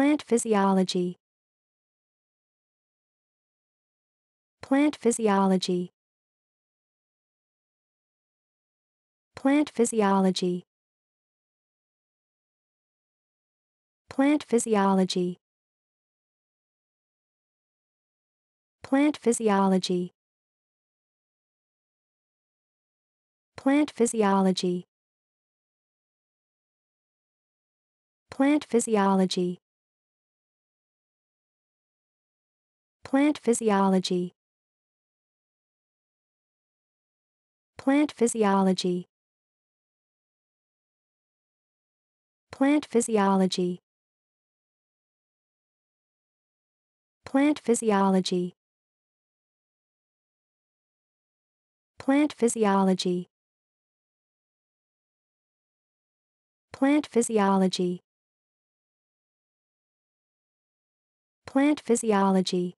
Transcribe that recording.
Plant physiology Plant physiology Plant physiology Plant physiology Plant physiology Plant physiology Plant physiology Plant physiology Plant physiology Plant physiology Plant physiology Plant physiology Plant physiology Plant physiology